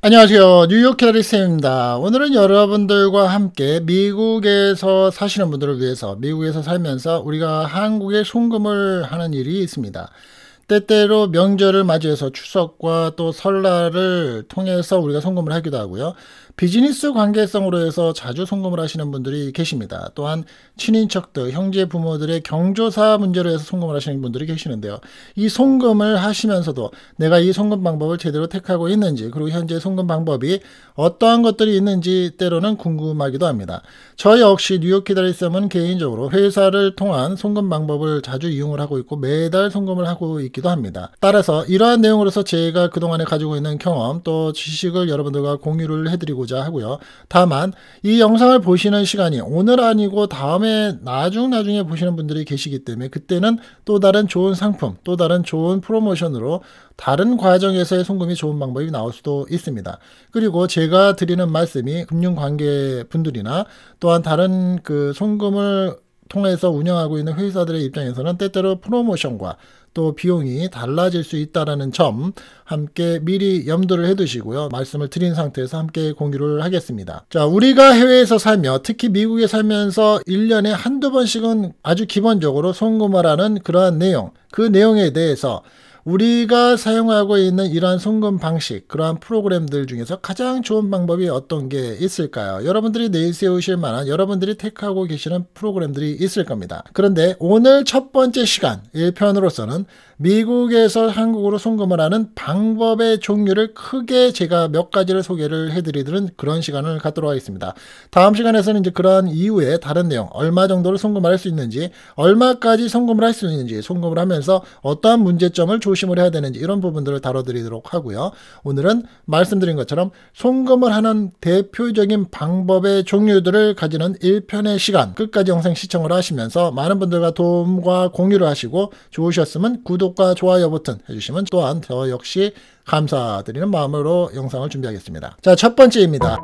안녕하세요. 뉴욕 캐리스입니다 오늘은 여러분들과 함께 미국에서 사시는 분들을 위해서 미국에서 살면서 우리가 한국에 송금을 하는 일이 있습니다. 때때로 명절을 맞이해서 추석과 또 설날을 통해서 우리가 송금을 하기도 하고요. 비즈니스 관계성으로 해서 자주 송금을 하시는 분들이 계십니다. 또한 친인척들, 형제 부모들의 경조사 문제로 해서 송금을 하시는 분들이 계시는데요. 이 송금을 하시면서도 내가 이 송금 방법을 제대로 택하고 있는지, 그리고 현재 송금 방법이 어떠한 것들이 있는지 때로는 궁금하기도 합니다. 저 역시 뉴욕 기다리썸은 개인적으로 회사를 통한 송금 방법을 자주 이용을 하고 있고 매달 송금을 하고 있기도 합니다. 따라서 이러한 내용으로서 제가 그동안에 가지고 있는 경험 또 지식을 여러분들과 공유를 해드리고 드자 하고요. 다만 이 영상을 보시는 시간이 오늘 아니고 다음에 나중 나중에 보시는 분들이 계시기 때문에 그때는 또 다른 좋은 상품, 또 다른 좋은 프로모션으로 다른 과정에서의 송금이 좋은 방법이 나올 수도 있습니다. 그리고 제가 드리는 말씀이 금융 관계 분들이나 또한 다른 그 송금을 통해서 운영하고 있는 회사들의 입장에서는 때때로 프로모션과 또 비용이 달라질 수있다는점 함께 미리 염두를 해 두시고요. 말씀을 드린 상태에서 함께 공유를 하겠습니다. 자, 우리가 해외에서 살며 특히 미국에 살면서 1년에 한두 번씩은 아주 기본적으로 송금하라는 그러한 내용, 그 내용에 대해서 우리가 사용하고 있는 이러한 송금 방식, 그러한 프로그램들 중에서 가장 좋은 방법이 어떤 게 있을까요? 여러분들이 내세우실 만한 여러분들이 택하고 계시는 프로그램들이 있을 겁니다. 그런데 오늘 첫 번째 시간 1편으로서는 미국에서 한국으로 송금을 하는 방법의 종류를 크게 제가 몇 가지를 소개를 해드리는 그런 시간을 갖도록 하겠습니다. 다음 시간에서는 이제 그러한 이후에 다른 내용, 얼마 정도를 송금을 할 수 있는지, 얼마까지 송금을 할 수 있는지, 송금을 하면서 어떠한 문제점을 조심을 해야 되는지 이런 부분들을 다뤄드리도록 하고요. 오늘은 말씀드린 것처럼 송금을 하는 대표적인 방법의 종류들을 가지는 1편의 시간, 끝까지 영상 시청을 하시면서 많은 분들과 도움과 공유를 하시고 좋으셨으면 구독 구독과 좋아요 버튼 해주시면 또한 저 역시 감사드리는 마음으로 영상을 준비하겠습니다. 자, 첫 번째입니다.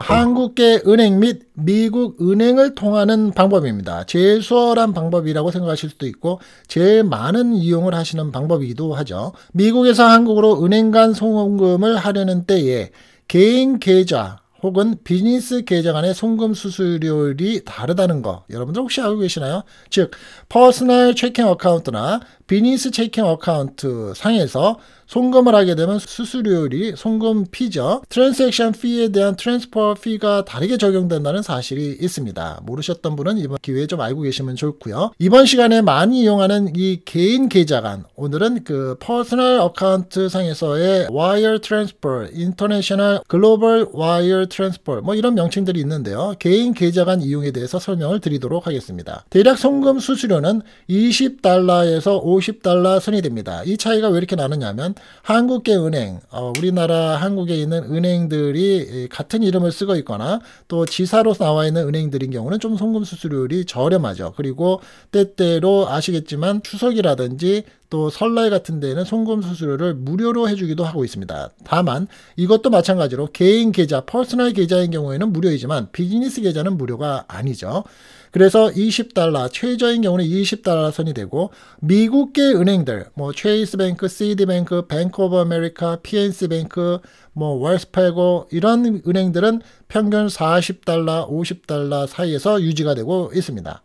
한국계 은행 및 미국 은행을 통하는 방법입니다. 제일 수월한 방법이라고 생각하실 수도 있고 제일 많은 이용을 하시는 방법이기도 하죠. 미국에서 한국으로 은행 간 송금을 하려는 때에 개인 계좌 혹은 비즈니스 계좌 간의 송금 수수료율이 다르다는 거 여러분들 혹시 알고 계시나요? 즉, 퍼스널 체킹 어카운트나 비즈니스 체킹 어카운트 상에서 송금을 하게 되면 수수료율이 송금 피죠. 트랜잭션 피에 대한 트랜스퍼 피가 다르게 적용된다는 사실이 있습니다. 모르셨던 분은 이번 기회에 좀 알고 계시면 좋고요. 이번 시간에 많이 이용하는 이 개인 계좌 간 오늘은 그 퍼스널 어카운트 상에서의 와이어 트랜스퍼, 인터내셔널 글로벌 와이어 트랜스퍼 뭐 이런 명칭들이 있는데요. 개인 계좌 간 이용에 대해서 설명을 드리도록 하겠습니다. 대략 송금 수수료는 20달러에서 50달러 선이 됩니다. 이 차이가 왜 이렇게 나느냐면 한국계 은행, 어, 우리나라 한국에 있는 은행들이 같은 이름을 쓰고 있거나 또 지사로 나와 있는 은행들인 경우는 좀 송금 수수료율이 저렴하죠. 그리고 때때로 아시겠지만 추석이라든지 또 설날 같은 데에는 송금 수수료를 무료로 해주기도 하고 있습니다. 다만 이것도 마찬가지로 개인 계좌, 퍼스널 계좌인 경우에는 무료이지만 비즈니스 계좌는 무료가 아니죠. 그래서 20달러, 최저인 경우는 20달러 선이 되고 미국계 은행들, 뭐 체이스뱅크, 시디뱅크, 뱅크 오브 아메리카, PNC뱅크, 뭐 월스팔고 이런 은행들은 평균 40달러, 50달러 사이에서 유지가 되고 있습니다.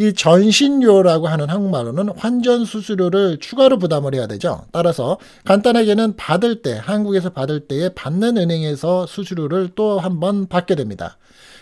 이 전신료라고 하는 한국말로는 환전 수수료를 추가로 부담을 해야 되죠. 따라서 간단하게는 받을 때 한국에서 받을 때에 받는 은행에서 수수료를 또 한 번 받게 됩니다.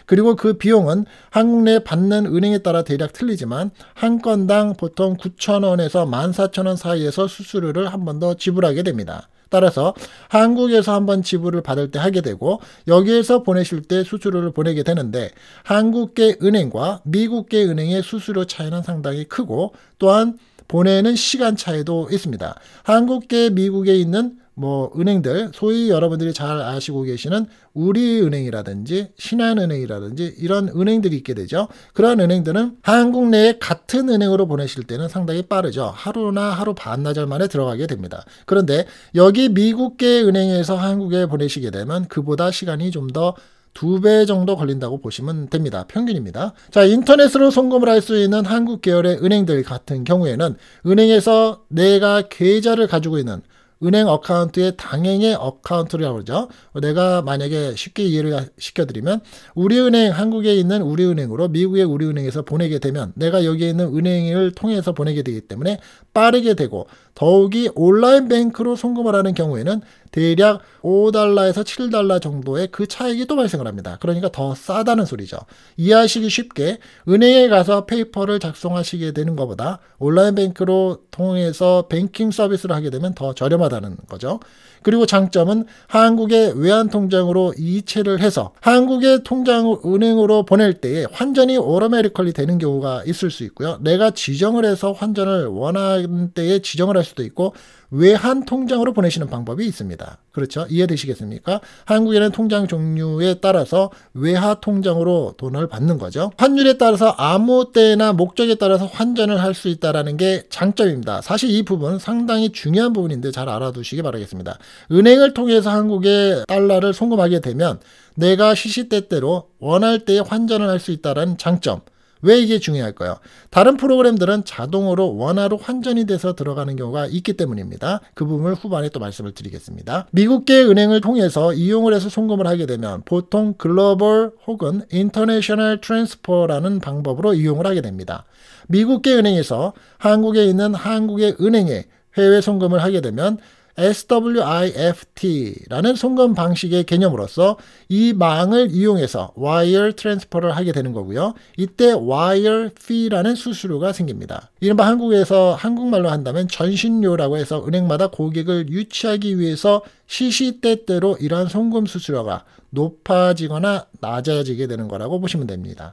그리고 그 비용은 한국 내 받는 은행에 따라 대략 틀리지만 한 건당 보통 9천원에서 14,000원 사이에서 수수료를 한 번 더 지불하게 됩니다. 따라서 한국에서 한번 지불을 받을 때 하게 되고 여기에서 보내실 때 수수료를 보내게 되는데 한국계 은행과 미국계 은행의 수수료 차이는 상당히 크고 또한 보내는 시간 차이도 있습니다. 한국계 미국에 있는 뭐 은행들 소위 여러분들이 잘 아시고 계시는 우리은행이라든지 신한은행이라든지 이런 은행들이 있게 되죠. 그러한 은행들은 한국 내에 같은 은행으로 보내실 때는 상당히 빠르죠. 하루나 하루 반나절 만에 들어가게 됩니다. 그런데 여기 미국계 은행에서 한국에 보내시게 되면 그보다 시간이 좀 더 두 배 정도 걸린다고 보시면 됩니다. 평균입니다. 자, 인터넷으로 송금을 할 수 있는 한국 계열의 은행들 같은 경우에는 은행에서 내가 계좌를 가지고 있는 은행 어카운트의 당행의 어카운트라고 그러죠. 내가 만약에 쉽게 이해를 시켜드리면 우리은행 한국에 있는 우리은행으로 미국의 우리은행에서 보내게 되면 내가 여기에 있는 은행을 통해서 보내게 되기 때문에 빠르게 되고 더욱이 온라인 뱅크로 송금을 하는 경우에는 대략 5달러에서 7달러 정도의 그차액이또 발생을 합니다. 그러니까 더 싸다는 소리죠. 이해하시기 쉽게 은행에 가서 페이퍼를 작성하시게 되는 것보다 온라인 뱅크로 통해서 뱅킹 서비스를 하게 되면 더 저렴하다는 거죠. 그리고 장점은 한국의 외환 통장으로 이체를 해서 한국의 통장 은행으로 보낼 때에 환전이 오로메리컬이 되는 경우가 있을 수 있고요. 내가 지정을 해서 환전을 원하는 때에 지정을 할 수도 있고 외환 통장으로 보내시는 방법이 있습니다. 그렇죠? 이해되시겠습니까? 한국에는 통장 종류에 따라서 외화 통장으로 돈을 받는 거죠. 환율에 따라서 아무 때나 목적에 따라서 환전을 할 수있다는게 장점입니다. 사실 이 부분 상당히 중요한 부분인데 잘 알아두시기 바라겠습니다. 은행을 통해서 한국에 달러를 송금하게 되면 내가 시시때때로 원할 때에 환전을 할 수 있다는 장점. 왜 이게 중요할까요? 다른 프로그램들은 자동으로 원화로 환전이 돼서 들어가는 경우가 있기 때문입니다. 그 부분을 후반에 또 말씀을 드리겠습니다. 미국계 은행을 통해서 이용을 해서 송금을 하게 되면 보통 글로벌 혹은 인터내셔널 트랜스퍼라는 방법으로 이용을 하게 됩니다. 미국계 은행에서 한국에 있는 한국의 은행에 해외 송금을 하게 되면 SWIFT라는 송금 방식의 개념으로서 이 망을 이용해서 wire transfer를 하게 되는 거고요. 이때 wire fee라는 수수료가 생깁니다. 이른바 한국에서 한국말로 한다면 전신료라고 해서 은행마다 고객을 유치하기 위해서 시시때때로 이러한 송금 수수료가 높아지거나 낮아지게 되는 거라고 보시면 됩니다.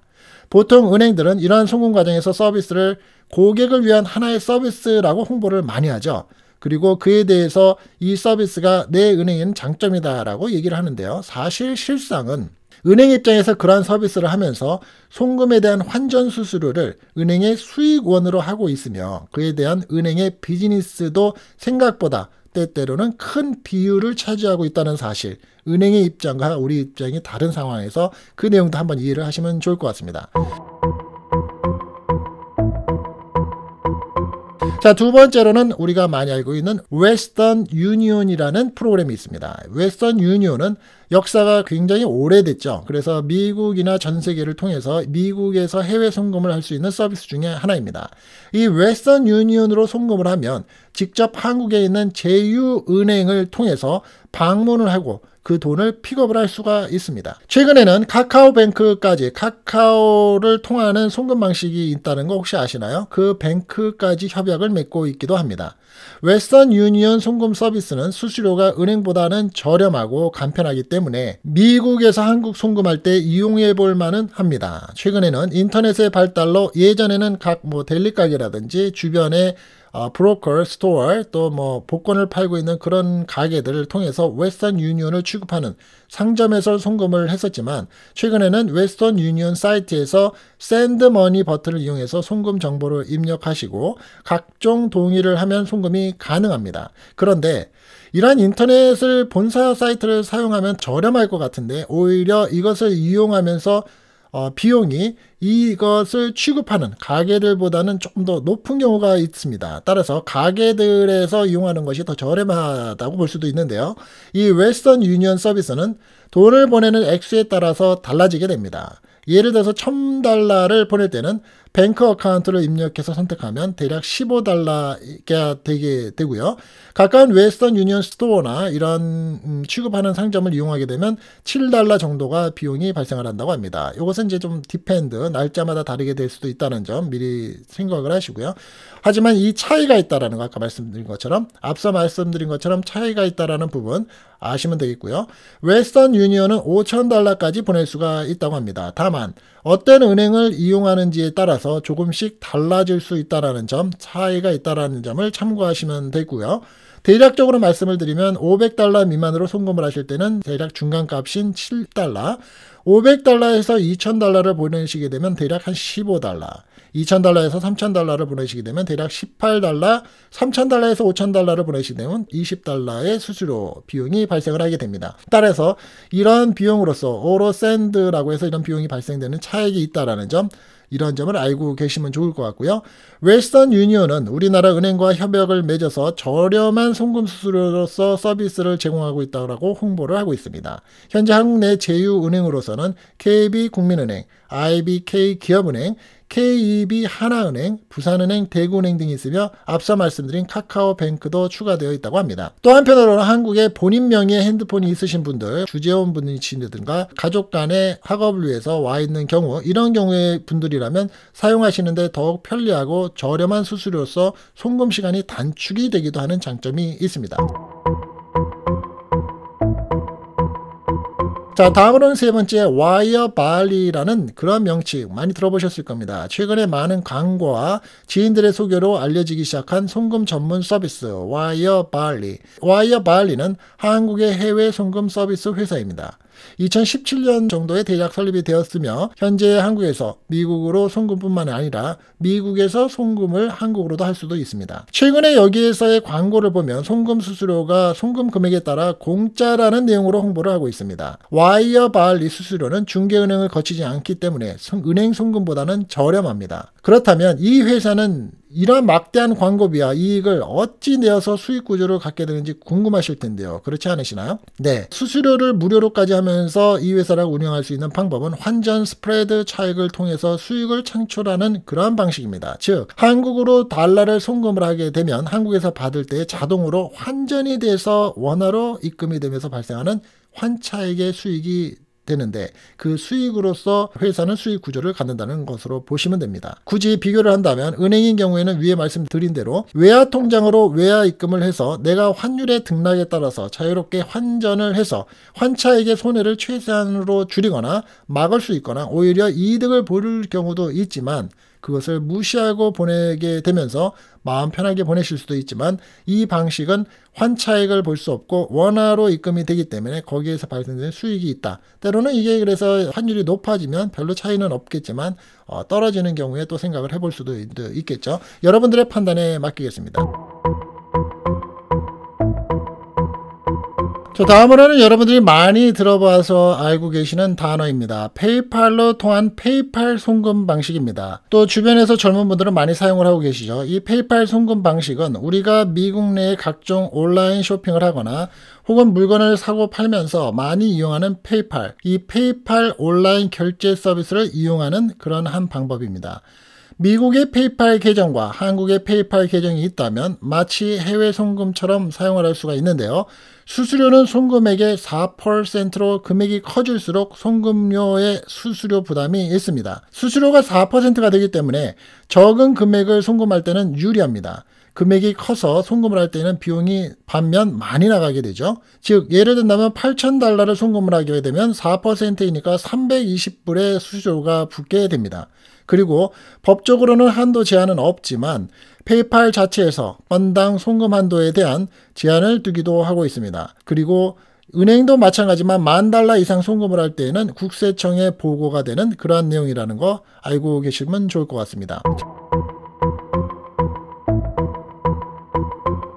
보통 은행들은 이러한 송금 과정에서 서비스를 고객을 위한 하나의 서비스라고 홍보를 많이 하죠. 그리고 그에 대해서 이 서비스가 내 은행인 장점이다라고 얘기를 하는데요. 사실 실상은 은행 입장에서 그러한 서비스를 하면서 송금에 대한 환전 수수료를 은행의 수익원으로 하고 있으며 그에 대한 은행의 비즈니스도 생각보다 때때로는 큰 비율을 차지하고 있다는 사실 은행의 입장과 우리 입장이 다른 상황에서 그 내용도 한번 이해를 하시면 좋을 것 같습니다. 자, 두 번째로는 우리가 많이 알고 있는 웨스턴 유니온이라는 프로그램이 있습니다. 웨스턴 유니온은 역사가 굉장히 오래됐죠. 그래서 미국이나 전 세계를 통해서 미국에서 해외 송금을 할 수 있는 서비스 중에 하나입니다. 이 웨스턴 유니온으로 송금을 하면 직접 한국에 있는 제휴은행을 통해서 방문을 하고 그 돈을 픽업을 할 수가 있습니다. 최근에는 카카오뱅크까지 카카오를 통하는 송금 방식이 있다는 거 혹시 아시나요? 그 뱅크까지 협약을 맺고 있기도 합니다. 웨스턴 유니언 송금 서비스는 수수료가 은행보다는 저렴하고 간편하기 때문에 미국에서 한국 송금할 때 이용해 볼 만은 합니다. 최근에는 인터넷의 발달로 예전에는 각 뭐 델리 가게라든지 주변에 어, 브로커, 스토어 또뭐 복권을 팔고 있는 그런 가게들을 통해서 웨스턴 유니온을 취급하는 상점에서 송금을 했었지만 최근에는 웨스턴 유니온 사이트에서 샌드머니 버튼을 이용해서 송금 정보를 입력하시고 각종 동의를 하면 송금이 가능합니다. 그런데 이러한 인터넷을 본사 사이트를 사용하면 저렴할 것 같은데 오히려 이것을 이용하면서 어, 비용이 이것을 취급하는 가게들보다는 조금 더 높은 경우가 있습니다. 따라서 가게들에서 이용하는 것이 더 저렴하다고 볼 수도 있는데요. 이 웨스턴 유니언 서비스는 돈을 보내는 액수에 따라서 달라지게 됩니다. 예를 들어서 1000달러를 보낼 때는 뱅크 어카운트를 입력해서 선택하면 대략 15달러가 되게 되고요. 가까운 웨스턴 유니언 스토어나 이런 음, 취급하는 상점을 이용하게 되면 7달러 정도가 비용이 발생을 한다고 합니다. 이것은 이제 좀 디펜드 날짜마다 다르게 될 수도 있다는 점 미리 생각을 하시고요. 하지만 이 차이가 있다라는 거 아까 말씀드린 것처럼 앞서 말씀드린 것처럼 차이가 있다라는 부분 아시면 되겠고요. 웨스턴 유니언은 5천 달러까지 보낼 수가 있다고 합니다. 다만 어떤 은행을 이용하는지에 따라서 조금씩 달라질 수있다는 점, 차이가 있다는 점을 참고하시면 되고요. 대략적으로 말씀을 드리면 500달러 미만으로 송금을 하실 때는 대략 중간값인 7달러, 500달러에서 2000달러를 보내시게 되면 대략 한 15달러, 2,000달러에서 3,000달러를 보내시게 되면 대략 18달러, 3,000달러에서 5,000달러를 보내시게 되면 20달러의 수수료 비용이 발생을 하게 됩니다. 따라서 이런 비용으로서 오로샌드라고 해서 이런 비용이 발생되는 차액이 있다라는 점 이런 점을 알고 계시면 좋을 것 같고요. 웨스턴 유니온은 우리나라 은행과 협약을 맺어서 저렴한 송금 수수료로서 서비스를 제공하고 있다고 홍보를 하고 있습니다. 현재 한국 내 제휴은행으로서는 KB 국민은행, IBK 기업은행, KEB, 하나은행, 부산은행, 대구은행 등이 있으며 앞서 말씀드린 카카오뱅크도 추가되어 있다고 합니다. 또 한편으로는 한국에 본인 명의의 핸드폰이 있으신 분들, 주재원분이신다든가 가족 간의 학업을 위해서 와 있는 경우 이런 경우의 분들이라면 사용하시는데 더욱 편리하고 저렴한 수수료로서 송금 시간이 단축이 되기도 하는 장점이 있습니다. 자 다음으로는 세 번째 와이어 발리라는 그런 명칭 많이 들어보셨을 겁니다. 최근에 많은 광고와 지인들의 소개로 알려지기 시작한 송금 전문 서비스 와이어 발리 와이어 발리는 한국의 해외 송금 서비스 회사입니다. 2017년 정도에 대략 설립이 되었으며 현재 한국에서 미국으로 송금뿐만 아니라 미국에서 송금을 한국으로도 할 수도 있습니다. 최근에 여기에서의 광고를 보면 송금 수수료가 송금 금액에 따라 공짜라는 내용으로 홍보를 하고 있습니다. 와이어 발리 수수료는 중개은행을 거치지 않기 때문에 은행 송금보다는 저렴합니다. 그렇다면 이 회사는 이런 막대한 광고비와 이익을 어찌 내어서 수익 구조를 갖게 되는지 궁금하실 텐데요. 그렇지 않으시나요? 네. 수수료를 무료로까지 하면서 이 회사를 운영할 수 있는 방법은 환전 스프레드 차익을 통해서 수익을 창출하는 그러한 방식입니다. 즉, 한국으로 달러를 송금을 하게 되면 한국에서 받을 때 자동으로 환전이 돼서 원화로 입금이 되면서 발생하는 환차액의 수익이 되는데 그 수익으로서 회사는 수익 구조를 갖는다는 것으로 보시면 됩니다. 굳이 비교를 한다면 은행인 경우에는 위에 말씀드린 대로 외화 통장으로 외화 입금을 해서 내가 환율의 등락에 따라서 자유롭게 환전을 해서 환차에게 손해를 최소한으로 줄이거나 막을 수 있거나 오히려 이득을 보일 경우도 있지만 그것을 무시하고 보내게 되면서 마음 편하게 보내실 수도 있지만 이 방식은 환차액을볼 수 없고 원화로 입금이 되기 때문에 거기에서 발생되는 수익이 있다. 때로는 이게 그래서 환율이 높아지면 별로 차이는 없겠지만 어, 떨어지는 경우에 또 생각을 해볼 수도 있겠죠. 여러분들의 판단에 맡기겠습니다. 저 다음으로는 여러분들이 많이 들어봐서 알고 계시는 단어입니다. 페이팔로 통한 페이팔 송금 방식입니다. 또 주변에서 젊은 분들은 많이 사용을 하고 계시죠. 이 페이팔 송금 방식은 우리가 미국 내에 각종 온라인 쇼핑을 하거나 혹은 물건을 사고 팔면서 많이 이용하는 페이팔, 이 페이팔 온라인 결제 서비스를 이용하는 그런 한 방법입니다. 미국의 페이팔 계정과 한국의 페이팔 계정이 있다면 마치 해외 송금처럼 사용을 할 수가 있는데요. 수수료는 송금액의 4%로 금액이 커질수록 송금료의 수수료 부담이 있습니다. 수수료가 4%가 되기 때문에 적은 금액을 송금할 때는 유리합니다. 금액이 커서 송금을 할 때는 비용이 반면 많이 나가게 되죠. 즉 예를 든다면 8,000달러를 송금을 하게 되면 4%이니까 320불의 수수료가 붙게 됩니다. 그리고 법적으로는 한도 제한은 없지만 페이팔 자체에서 건당 송금 한도에 대한 제한을 두기도 하고 있습니다. 그리고 은행도 마찬가지만 만 달러 이상 송금을 할 때에는 국세청에 보고가 되는 그러한 내용이라는 거 알고 계시면 좋을 것 같습니다.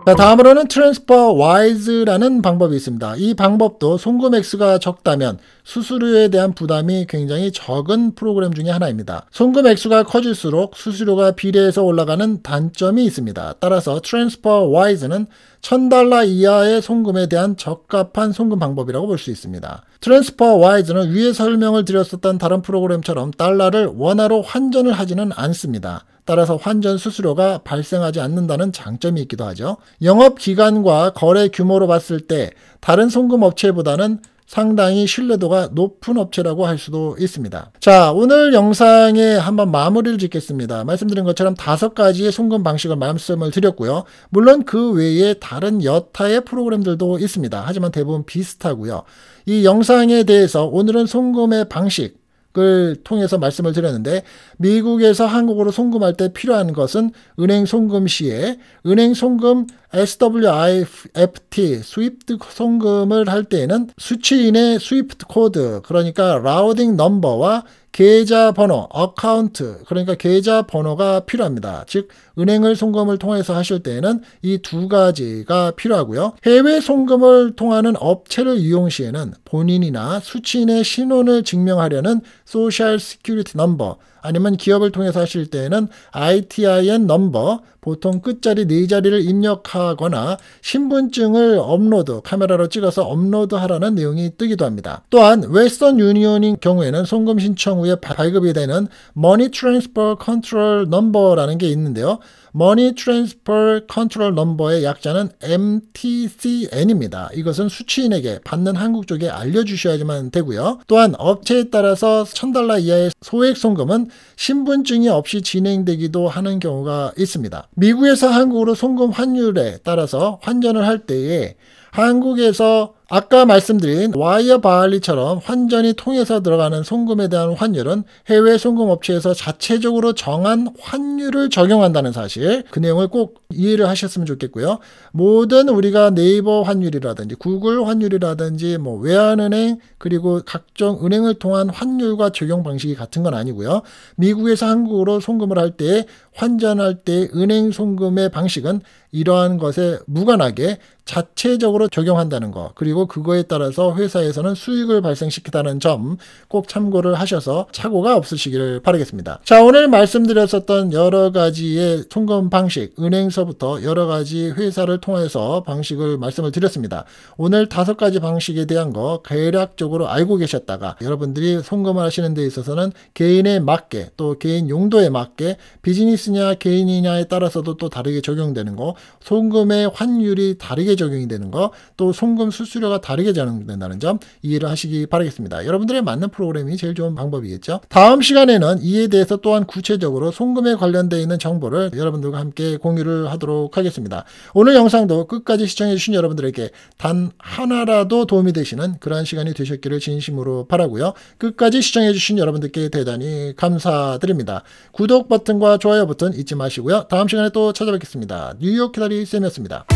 자, 다음으로는 트랜스퍼 와이즈라는 방법이 있습니다. 이 방법도 송금 액수가 적다면 수수료에 대한 부담이 굉장히 적은 프로그램 중의 하나입니다. 송금 액수가 커질수록 수수료가 비례해서 올라가는 단점이 있습니다. 따라서 트랜스퍼 와이즈는 1000달러 이하의 송금에 대한 적합한 송금 방법이라고 볼 수 있습니다. 트랜스퍼 와이즈는 위에 설명을 드렸었던 다른 프로그램처럼 달러를 원화로 환전을 하지는 않습니다. 따라서 환전 수수료가 발생하지 않는다는 장점이 있기도 하죠. 영업 기간과 거래 규모로 봤을 때 다른 송금 업체보다는 상당히 신뢰도가 높은 업체라고 할 수도 있습니다. 자, 오늘 영상에 한번 마무리를 짓겠습니다. 말씀드린 것처럼 다섯 가지의 송금 방식을 말씀을 드렸고요. 물론 그 외에 다른 여타의 프로그램들도 있습니다. 하지만 대부분 비슷하고요. 이 영상에 대해서 오늘은 송금의 방식, 을 통해서 말씀을 드렸는데 미국에서 한국으로 송금할 때 필요한 것은 은행 송금 시에 은행 송금 SWIFT 스위프트 송금을 할 때에는 수취인의 스위프트 코드 그러니까 라우딩 넘버와 계좌 번호, 어카운트, 그러니까 계좌 번호가 필요합니다. 즉, 은행을 송금을 통해서 하실 때에는 이 두 가지가 필요하고요. 해외 송금을 통하는 업체를 이용 시에는 본인이나 수취인의 신원을 증명하려는 소셜 시큐리티 넘버, 아니면 기업을 통해서 하실 때에는 ITIN 넘버 보통 끝자리 네 자리를 입력하거나 신분증을 업로드 카메라로 찍어서 업로드하라는 내용이 뜨기도 합니다. 또한 웨스턴 유니온인 경우에는 송금 신청 후에 발급이 되는 머니 트랜스퍼 컨트롤 넘버라는 게 있는데요. Money Transfer Control Number의 약자는 MTCN입니다. 이것은 수취인에게 받는 한국 쪽에 알려주셔야지만 되고요. 또한 업체에 따라서 1000달러 이하의 소액 송금은 신분증이 없이 진행되기도 하는 경우가 있습니다. 미국에서 한국으로 송금 환율에 따라서 환전을 할 때에 한국에서 아까 말씀드린 와이어 바알리처럼 환전이 통해서 들어가는 송금에 대한 환율은 해외 송금 업체에서 자체적으로 정한 환율을 적용한다는 사실 그 내용을 꼭 이해를 하셨으면 좋겠고요. 모든 우리가 네이버 환율이라든지 구글 환율이라든지 뭐 외환은행 그리고 각종 은행을 통한 환율과 적용 방식이 같은 건 아니고요. 미국에서 한국으로 송금을 할 때 환전할 때 은행 송금의 방식은 이러한 것에 무관하게 자체적으로 적용한다는 거 그리고 그리고 그거에 따라서 회사에서는 수익을 발생시키다는 점 꼭 참고를 하셔서 착오가 없으시기를 바라겠습니다. 자, 오늘 말씀드렸었던 여러 가지의 송금 방식, 은행서부터 여러 가지 회사를 통해서 방식을 말씀을 드렸습니다. 오늘 다섯 가지 방식에 대한 거 대략적으로 알고 계셨다가 여러분들이 송금을 하시는 데 있어서는 개인에 맞게 또 개인 용도에 맞게 비즈니스냐 개인이냐에 따라서도 또 다르게 적용되는 거, 송금의 환율이 다르게 적용이 되는 거, 또 송금 수수료 결과 다르게 작용된다는 점 이해를 하시기 바라겠습니다. 여러분들의 맞는 프로그램이 제일 좋은 방법이겠죠. 다음 시간에는 이에 대해서 또한 구체적으로 송금에 관련되어 있는 정보를 여러분들과 함께 공유를 하도록 하겠습니다. 오늘 영상도 끝까지 시청해주신 여러분들에게 단 하나라도 도움이 되시는 그러한 시간이 되셨기를 진심으로 바라고요. 끝까지 시청해주신 여러분들께 대단히 감사드립니다. 구독 버튼과 좋아요 버튼 잊지 마시고요. 다음 시간에 또 찾아뵙겠습니다. 뉴욕 기다리 쌤이었습니다.